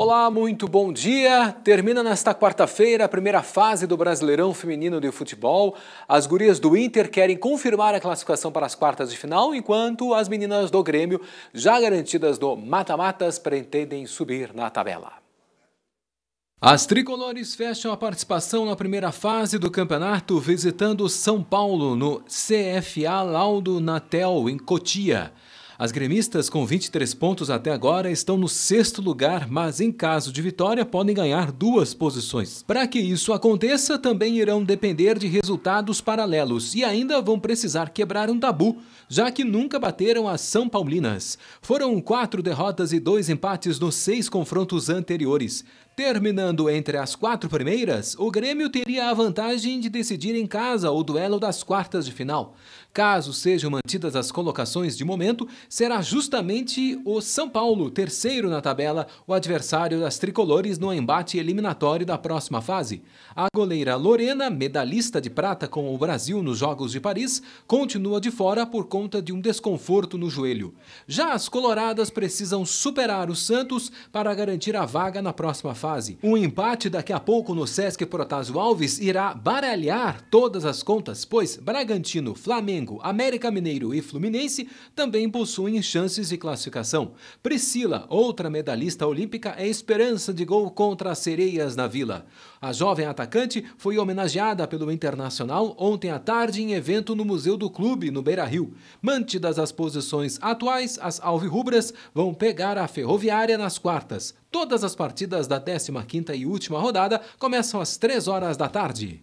Olá, muito bom dia. Termina nesta quarta-feira a primeira fase do Brasileirão Feminino de Futebol. As gurias do Inter querem confirmar a classificação para as quartas de final, enquanto as meninas do Grêmio, já garantidas do mata-matas, pretendem subir na tabela. As tricolores fecham a participação na primeira fase do campeonato visitando São Paulo no CFA Laudo Natel, em Cotia. As gremistas, com 23 pontos até agora, estão no sexto lugar, mas em caso de vitória, podem ganhar duas posições. Para que isso aconteça, também irão depender de resultados paralelos e ainda vão precisar quebrar um tabu, já que nunca bateram as São Paulinas. Foram quatro derrotas e dois empates nos seis confrontos anteriores. Terminando entre as quatro primeiras, o Grêmio teria a vantagem de decidir em casa o duelo das quartas de final. Caso sejam mantidas as colocações de momento, será justamente o São Paulo, terceiro na tabela, o adversário das tricolores no embate eliminatório da próxima fase. A goleira Lorena, medalhista de prata com o Brasil nos Jogos de Paris, continua de fora por conta de um desconforto no joelho. Já as coloradas precisam superar o Santos para garantir a vaga na próxima fase fase. Um empate daqui a pouco no Sesc Protásio Alves irá baralhar todas as contas, pois Bragantino, Flamengo, América Mineiro e Fluminense também possuem chances de classificação. Priscila, outra medalhista olímpica, é esperança de gol contra as sereias na Vila. A jovem atacante foi homenageada pelo Internacional ontem à tarde em evento no Museu do Clube, no Beira-Rio. Mantidas as posições atuais, as alvirrubras vão pegar a Ferroviária nas quartas. Todas as partidas da 15ª e última rodada começam às 3 horas da tarde.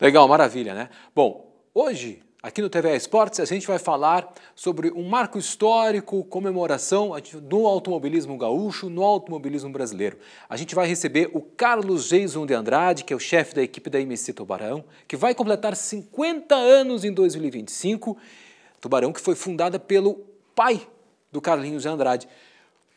Legal, maravilha, né? Bom, hoje Aqui no TVA Esportes a gente vai falar sobre um marco histórico, comemoração do automobilismo gaúcho, no automobilismo brasileiro. A gente vai receber o Carlos Jason de Andrade, que é o chefe da equipe da MC Tubarão, que vai completar 50 anos em 2025. Tubarão que foi fundada pelo pai do Carlinhos de Andrade.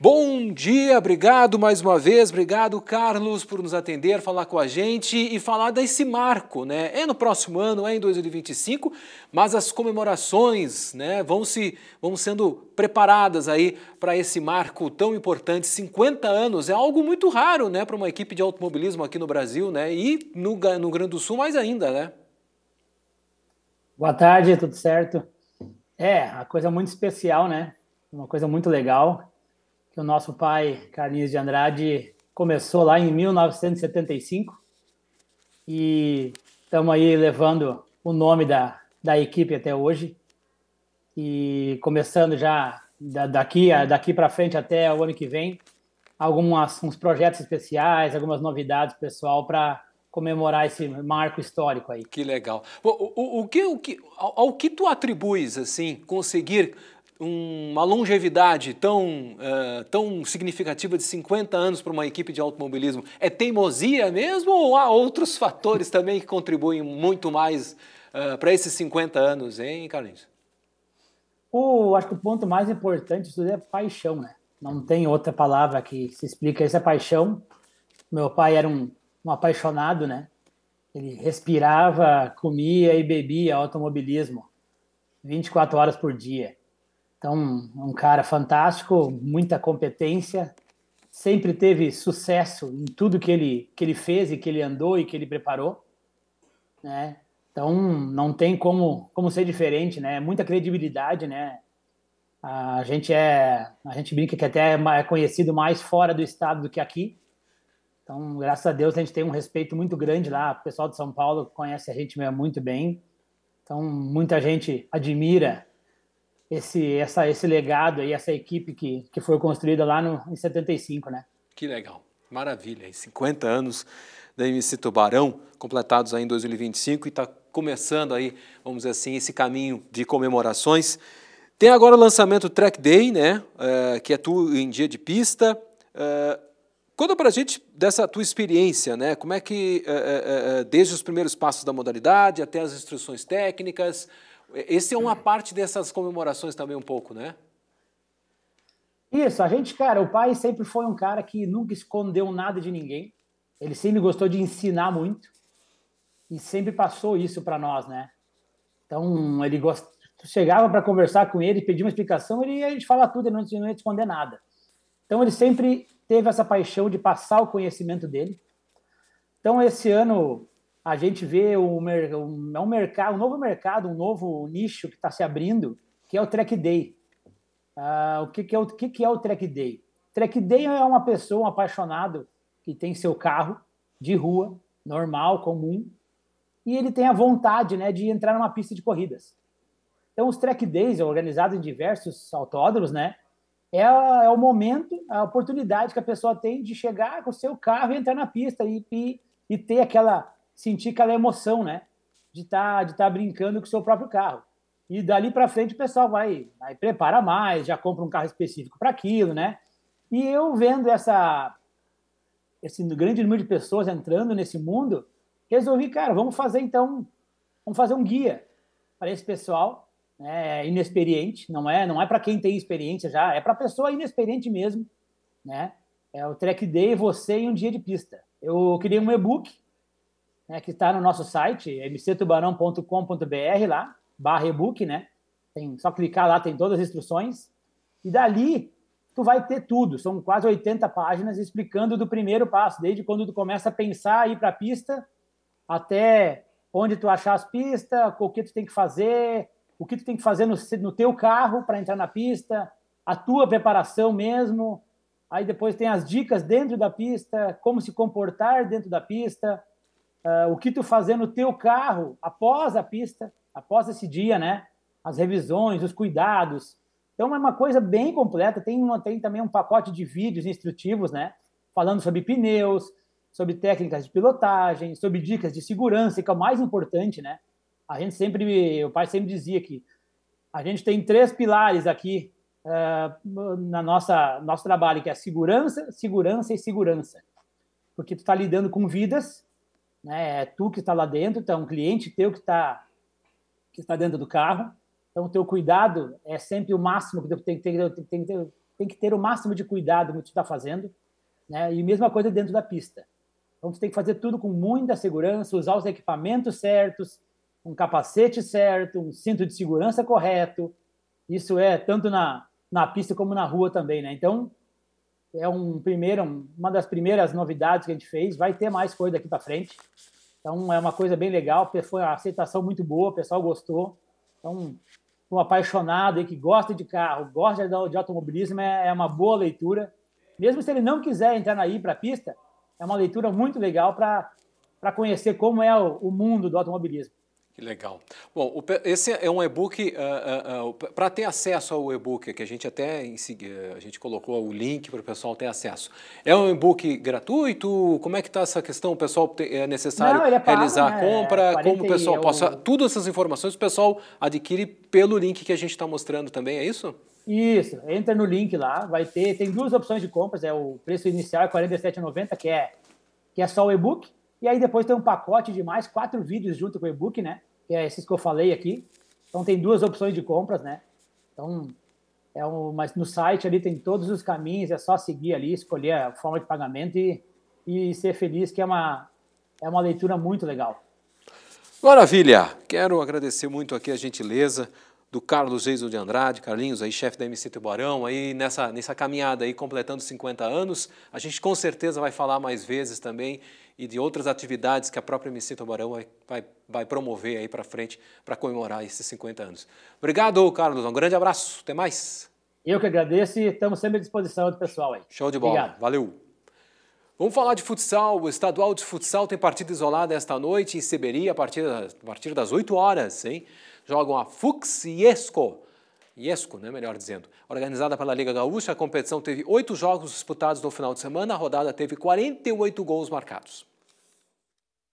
Bom dia, obrigado mais uma vez, obrigado Carlos por nos atender, falar com a gente e falar desse marco, né? É no próximo ano, é em 2025, mas as comemorações, né, vão se vão sendo preparadas aí para esse marco tão importante, 50 anos, é algo muito raro, né, para uma equipe de automobilismo aqui no Brasil, né? E no no Grande do Sul mais ainda, né? Boa tarde, tudo certo? É, a coisa muito especial, né? Uma coisa muito legal o nosso pai, Carlinhos de Andrade, começou lá em 1975 e estamos aí levando o nome da, da equipe até hoje e começando já daqui a, daqui para frente até o ano que vem alguns uns projetos especiais algumas novidades pessoal para comemorar esse marco histórico aí que legal o, o, o que o que ao, ao que tu atribuis assim conseguir uma longevidade tão, uh, tão significativa de 50 anos para uma equipe de automobilismo? É teimosia mesmo ou há outros fatores também que contribuem muito mais uh, para esses 50 anos, hein, Carlinhos? O, acho que o ponto mais importante é paixão, né? Não tem outra palavra que se explica essa é paixão. Meu pai era um, um apaixonado, né? Ele respirava, comia e bebia automobilismo 24 horas por dia então, um cara fantástico, muita competência, sempre teve sucesso em tudo que ele, que ele fez e que ele andou e que ele preparou, né? Então, não tem como, como ser diferente, né? É muita credibilidade, né? A gente é, a gente brinca que até é, é conhecido mais fora do estado do que aqui. Então, graças a Deus, a gente tem um respeito muito grande lá. O pessoal de São Paulo conhece a gente muito bem. Então, muita gente admira esse, essa, esse legado e essa equipe que, que foi construída lá no, em 75, né? Que legal, maravilha. 50 anos da MC Tubarão, completados aí em 2025 e está começando aí, vamos dizer assim, esse caminho de comemorações. Tem agora o lançamento Track Day, né? É, que é tu em dia de pista. É, conta para a gente dessa tua experiência, né? Como é que, é, desde os primeiros passos da modalidade até as instruções técnicas, esse é uma parte dessas comemorações também um pouco, né? Isso, a gente, cara, o pai sempre foi um cara que nunca escondeu nada de ninguém. Ele sempre gostou de ensinar muito e sempre passou isso para nós, né? Então, ele gost... chegava para conversar com ele, pedir uma explicação, ele ia falar tudo, ele não, não ia esconder nada. Então, ele sempre teve essa paixão de passar o conhecimento dele. Então, esse ano, a gente vê um, um, é um, mercado, um novo mercado, um novo nicho que está se abrindo, que é o track day. Uh, o, que, que, é o que, que é o track day? Track day é uma pessoa, um apaixonado, que tem seu carro de rua, normal, comum, e ele tem a vontade né, de entrar numa pista de corridas. Então, os track days, organizados em diversos autódromos, né, é, é o momento, a oportunidade que a pessoa tem de chegar com o seu carro e entrar na pista e, e, e ter aquela sentir aquela emoção, né? De estar tá, de tá brincando com o seu próprio carro. E dali para frente o pessoal vai, vai prepara mais, já compra um carro específico para aquilo, né? E eu vendo essa esse grande número de pessoas entrando nesse mundo, resolvi, cara, vamos fazer então, vamos fazer um guia para esse pessoal né, inexperiente, não é, não é para quem tem experiência já, é para pessoa inexperiente mesmo, né? É o Track Day, você e um dia de pista. Eu criei um e-book né, que está no nosso site, mctubarão.com.br, lá, barra ebook, né? Tem, só clicar lá, tem todas as instruções. E dali, tu vai ter tudo. São quase 80 páginas explicando do primeiro passo, desde quando tu começa a pensar ir para a pista, até onde tu achar as pistas, o que tu tem que fazer, o que tu tem que fazer no, no teu carro para entrar na pista, a tua preparação mesmo. Aí depois tem as dicas dentro da pista, como se comportar dentro da pista, uh, o que tu fazer no teu carro após a pista, após esse dia, né? As revisões, os cuidados. Então é uma coisa bem completa. Tem, uma, tem também um pacote de vídeos instrutivos, né? Falando sobre pneus, sobre técnicas de pilotagem, sobre dicas de segurança, que é o mais importante, né? A gente sempre, o pai sempre dizia que a gente tem três pilares aqui uh, na nossa nosso trabalho, que é segurança, segurança e segurança, porque tu está lidando com vidas, né? É tu que está lá dentro, então é um cliente teu que está que está dentro do carro. Então o teu cuidado é sempre o máximo que tem que ter, tem que ter, tem que ter o máximo de cuidado no que tu está fazendo, né? E mesma coisa dentro da pista. Então tu tem que fazer tudo com muita segurança, usar os equipamentos certos, um capacete certo, um cinto de segurança correto. Isso é tanto na na pista como na rua também, né? Então é um primeiro, uma das primeiras novidades que a gente fez. Vai ter mais coisa daqui para frente. Então é uma coisa bem legal. Foi uma aceitação muito boa, o pessoal gostou. Então, um apaixonado aí que gosta de carro, gosta de automobilismo, é, é uma boa leitura. Mesmo se ele não quiser entrar na para a pista, é uma leitura muito legal para conhecer como é o, o mundo do automobilismo. Que legal. Bom, esse é um e-book, uh, ah, uh, ah, uh, ah, para ter acesso ao e-book, que a gente até eh, a gente colocou o link para o pessoal ter acesso. É um e-book gratuito? Como é que está essa questão? O pessoal é necessário Não, é pago, realizar né? a compra? É, como o pessoal possa... É todas essas informações o pessoal adquire pelo link que a gente está mostrando também, é isso? Isso, entra no link lá, vai ter, tem duas opções de compras, é o preço inicial é R$ 47,90, que é, que é só o e-book, e aí depois tem um pacote de mais quatro vídeos junto com o e-book, né? que é esses que eu falei aqui. Então tem duas opções de compras, né? Então é um, mas no site ali tem todos os caminhos, é só seguir ali, escolher a forma de pagamento e, e ser feliz, que é uma é uma leitura muito legal. Maravilha! Quero agradecer muito aqui a gentileza do Carlos Eiso de Andrade, Carlinhos, aí chefe da MC Tubarão, aí nessa, nessa caminhada aí completando 50 anos. A gente com certeza vai falar mais vezes também e de outras atividades que a própria MC Tubarão vai, vai, vai promover aí para frente para comemorar esses 50 anos. Obrigado, Carlos. Um grande abraço. Até mais. Eu que agradeço e estamos sempre à disposição do pessoal aí. Show de bola. Obrigado. Valeu. Vamos falar de futsal. O estadual de futsal tem partida isolada esta noite em Seberi a partir, a partir das 8 horas, hein? Jogam a Fux e Esco. IESCO, né, melhor dizendo. Organizada pela Liga Gaúcha, a competição teve oito jogos disputados no final de semana, a rodada teve 48 gols marcados.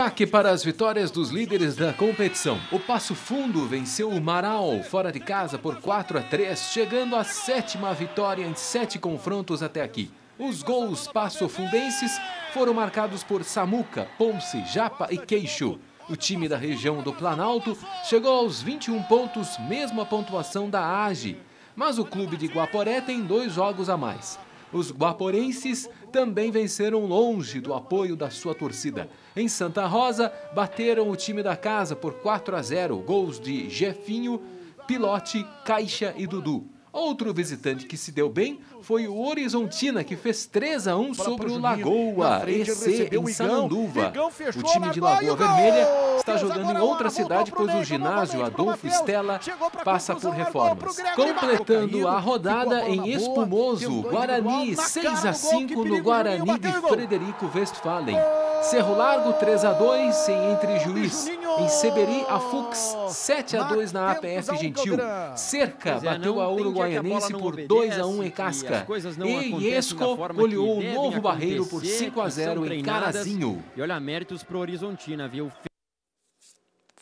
Aqui para as vitórias dos líderes da competição. O Passo Fundo venceu o Marau fora de casa por 4 a 3, chegando à sétima vitória em sete confrontos até aqui. Os gols passo-fundenses foram marcados por Samuca, Ponce, Japa e Queixo. O time da região do Planalto chegou aos 21 pontos, mesma pontuação da AGE. Mas o clube de Guaporé tem dois jogos a mais. Os guaporenses também venceram longe do apoio da sua torcida. Em Santa Rosa, bateram o time da casa por 4 a 0, gols de Jefinho, Pilote, Caixa e Dudu. Outro visitante que se deu bem foi o Horizontina, que fez 3 a 1 sobre o Lagoa, EC em Sananduva. O time de Lagoa Vermelha está jogando em outra cidade, pois o ginásio Adolfo Stella passa por reformas. Completando a rodada em Espumoso, Guarani 6 a 5 no Guarani de Frederico Westphalen. Cerro Largo 3 a 2 em Entre Juiz. Em Seberi, a Fux 7 a 2 na APF Gentil. Cerca é, bateu a Uruguai Goianense por 2 a 1 em é Casca. E, e Esco goleou o novo Barreiro por 5 a 0 em Carazinho. E olha, méritos Horizontina, viu?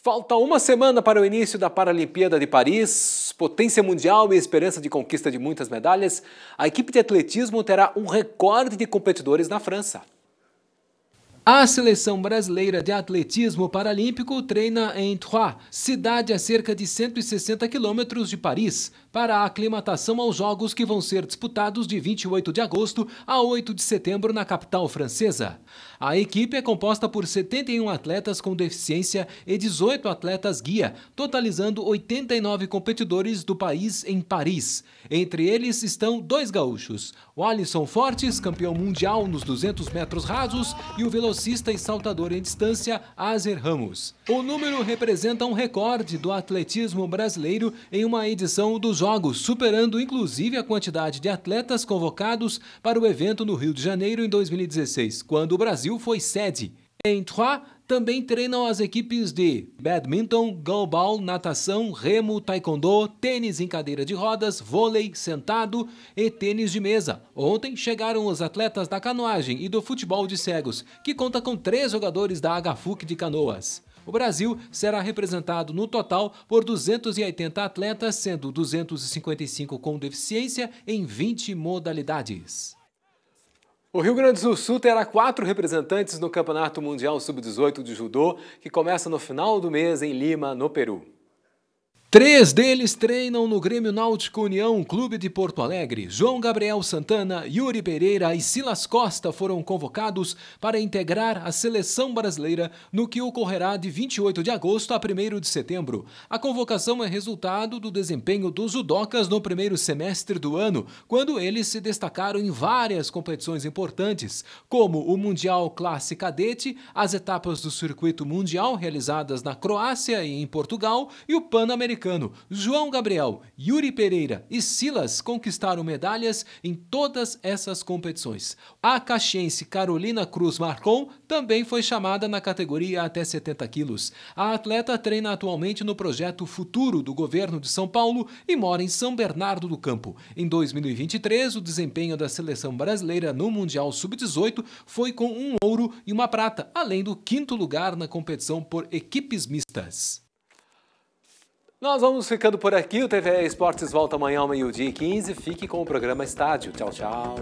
Falta uma semana para o início da Paralimpíada de Paris. Potência mundial e esperança de conquista de muitas medalhas, a equipe de atletismo terá um recorde de competidores na França. A seleção brasileira de atletismo paralímpico treina em Troyes, cidade a cerca de 160 quilômetros de Paris, para a aclimatação aos Jogos que vão ser disputados de 28 de agosto a 8 de setembro na capital francesa. A equipe é composta por 71 atletas com deficiência e 18 atletas guia, totalizando 89 competidores do país em Paris. Entre eles estão dois gaúchos, o Alisson Fortes, campeão mundial nos 200 metros rasos, e o velocista velocista e saltador em distância Azer Ramos. O número representa um recorde do atletismo brasileiro em uma edição dos Jogos, superando inclusive a quantidade de atletas convocados para o evento no Rio de Janeiro em 2016, quando o Brasil foi sede. Em Troyes, também treinam as equipes de badminton, goalball, natação, remo, taekwondo, tênis em cadeira de rodas, vôlei, sentado e tênis de mesa. Ontem chegaram os atletas da canoagem e do futebol de cegos, que conta com três jogadores da HFUC de canoas. O Brasil será representado no total por 280 atletas, sendo 255 com deficiência em 20 modalidades. O Rio Grande do Sul terá quatro representantes no Campeonato Mundial Sub-18 de Judô, que começa no final do mês em Lima, no Peru. Três deles treinam no Grêmio Náutico União Clube de Porto Alegre. João Gabriel Santana, Yuri Pereira e Silas Costa foram convocados para integrar a seleção brasileira no que ocorrerá de 28 de agosto a 1 de setembro. A convocação é resultado do desempenho dos judocas no primeiro semestre do ano, quando eles se destacaram em várias competições importantes, como o Mundial Classe Cadete, as etapas do circuito mundial realizadas na Croácia e em Portugal e o Pan-Americano americano João Gabriel, Yuri Pereira e Silas conquistaram medalhas em todas essas competições. A caxiense Carolina Cruz Marcon também foi chamada na categoria até 70 quilos. A atleta treina atualmente no projeto Futuro do governo de São Paulo e mora em São Bernardo do Campo. Em 2023, o desempenho da seleção brasileira no Mundial Sub-18 foi com um ouro e uma prata, além do quinto lugar na competição por equipes mistas. Nós vamos ficando por aqui. O TV Esportes volta amanhã meio-dia e 15. Fique com o programa Estádio. Tchau, tchau.